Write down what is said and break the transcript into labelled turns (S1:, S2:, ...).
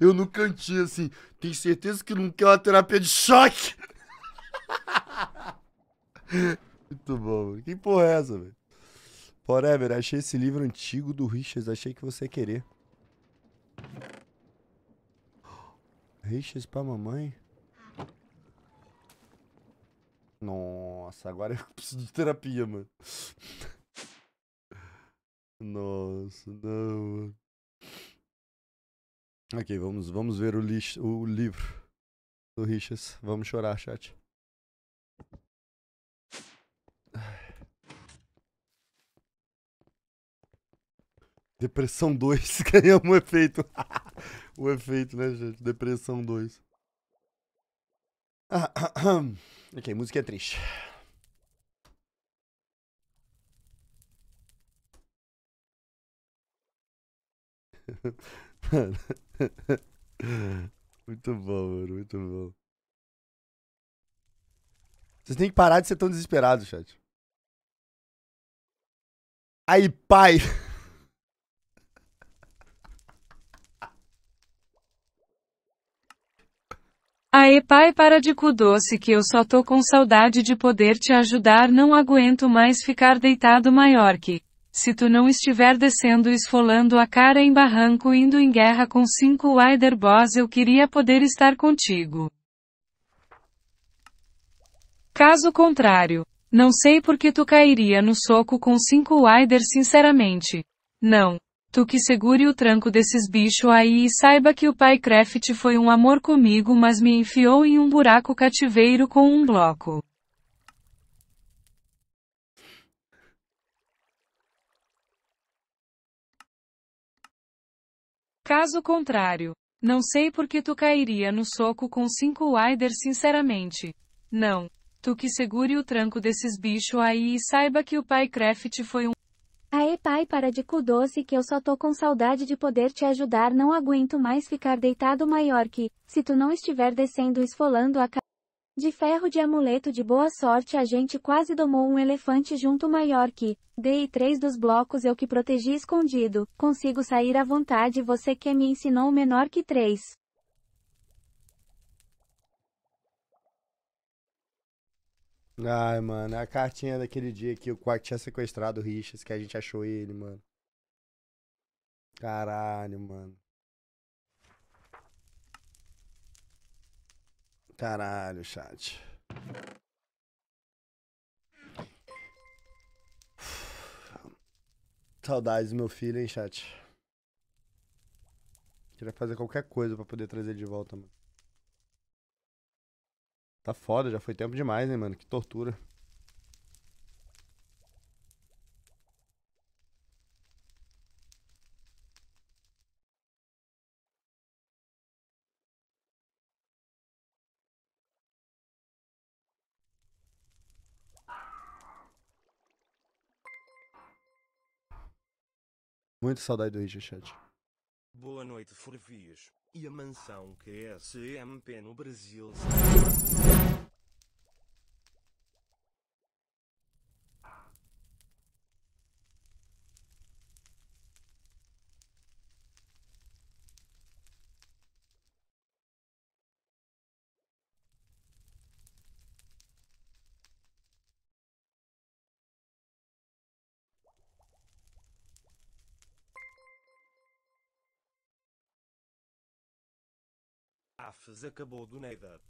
S1: eu no cantinho assim, tem certeza que não quer é uma terapia de choque? Muito bom, mano. Que porra é essa, velho? Forever, achei esse livro antigo do Richards, achei que você ia querer. Richards pra mamãe? Nossa, agora eu preciso de terapia, mano. Nossa, não, mano. Ok, vamos, vamos ver o, lixo, o livro do Richas. Vamos chorar, chat. Depressão 2, ganhamos o efeito. o efeito, né, gente? Depressão 2. Ah, ah, ah. Ok, música é triste. Muito bom, mano. Muito bom. Vocês têm que parar de ser tão desesperados, chat. Aí,
S2: pai! aí pai para de cu doce que eu só tô com saudade de poder te ajudar não aguento mais ficar deitado maior que... Se tu não estiver descendo esfolando a cara em barranco indo em guerra com cinco Wider Boss eu queria poder estar contigo. Caso contrário, não sei por que tu cairia no soco com cinco Wider sinceramente. Não. Tu que segure o tranco desses bicho aí e saiba que o pai Craft foi um amor comigo mas me enfiou em um buraco cativeiro com um bloco. Caso contrário, não sei por que tu cairia no soco com cinco Wider sinceramente. Não. Tu que segure o tranco desses bichos aí e saiba que o pai Craft foi um...
S3: Aê pai para de cu doce que eu só tô com saudade de poder te ajudar não aguento mais ficar deitado maior que, se tu não estiver descendo esfolando a de ferro de amuleto de boa sorte a gente quase domou um elefante junto maior que, dei três dos blocos eu que protegi escondido, consigo sair à vontade você que me ensinou menor que três.
S1: Ai, mano, a cartinha daquele dia que o Quark tinha sequestrado o Richas, que a gente achou ele, mano. Caralho, mano. Caralho, chat. Saudades do meu filho, hein, chat. Queria fazer qualquer coisa pra poder trazer ele de volta, mano. Tá foda, já foi tempo demais, hein, mano? Que tortura. Muita saudade do Richard Chat. Boa noite, Forvias. E a mansão que é CMP no Brasil. Gafes acabou do Neida.